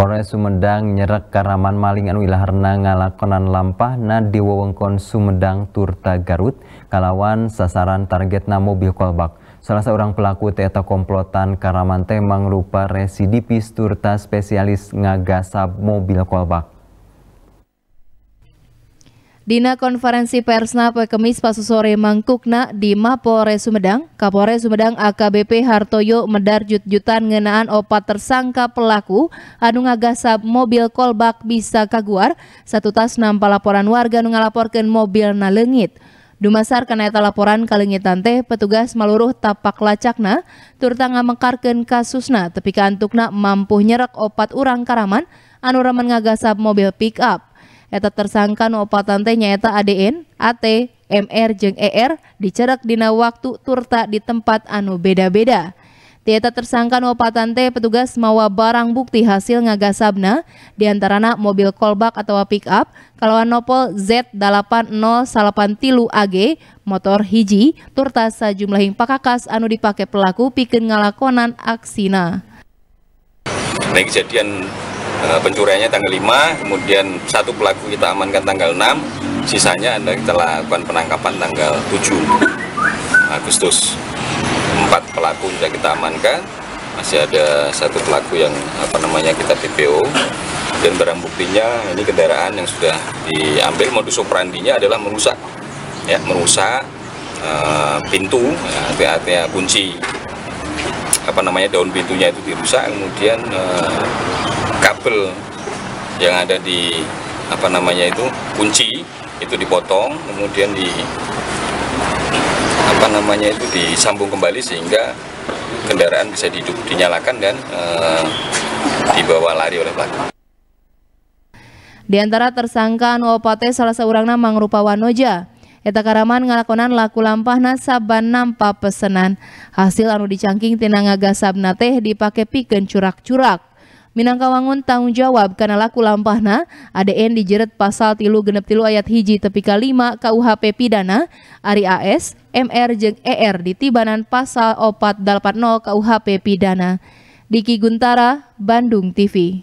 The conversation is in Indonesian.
Polres Sumedang nyerek karaman maling anu ilaharna ngalakonan lampah di wewengkon Sumedang Turta Garut kalawan sasaran target na mobil kolbak. Salah seorang pelaku teta komplotan karaman temang rupa residipis Turta spesialis ngagasab mobil kolbak. Dina konferensi persna pekemis pasu sore mangkukna di Mapolres Sumedang, Kapolres Sumedang AKBP Hartoyo medar jut-jutan ngenaan opat tersangka pelaku anu ngagasab mobil kolbak bisa kaguar, satu tas nampa laporan warga nu ngalaporkan mobil na lengit. Dumasar kena eta laporan kalengitan teh petugas maluruh tapak lacakna turta mengkarken kasusna tepi ka antukna mampu nyerek opat urang karaman anu raman ngagasab mobil pick up eta tersangka nu opat tante nyaeta ADN, AT, MR jeung ER dicerak dina waktu turta di tempat anu beda-beda. Tieta tersangka opat tante petugas mawa barang bukti hasil ngagasabna diantarana mobil kolbak atau pick up, kalau nopol Z8088 tilu AG, motor hiji, turta sajumlahing pakakas anu dipake pelaku pikeun ngalakonan aksina. Nah, kejadian Eh, pencuriannya tanggal 5, kemudian satu pelaku kita amankan tanggal 6, sisanya ada kita lakukan penangkapan tanggal 7 Agustus. Empat pelaku sudah kita amankan, masih ada satu pelaku yang apa namanya kita TPO dan barang buktinya ini kendaraan yang sudah diambil modus operandinya adalah merusak ya merusak uh, pintu ya, ya, kunci apa namanya daun pintunya itu dirusak kemudian uh, kabel yang ada di apa namanya itu kunci itu dipotong kemudian di apa namanya itu disambung kembali sehingga kendaraan bisa dihidup dinyalakan dan e, dibawa lari oleh pelaku. Di antara tersangka Nuopate salah seorangna mangrupa wanoja. Eta karaman ngalakonan laku lampah nasaban nampa pesenan. Hasil anu dicangking tinangaga ngagasabna teh dipake piken curak-curak. Minangkawangun tanggung jawab karena laku lampahna ADN dijerat pasal tilu genep tilu ayat hiji tepika 5 KUHP pidana Ari AS MR jeng ER di tibanan pasal opat nol KUHP pidana Diki Guntara Bandung TV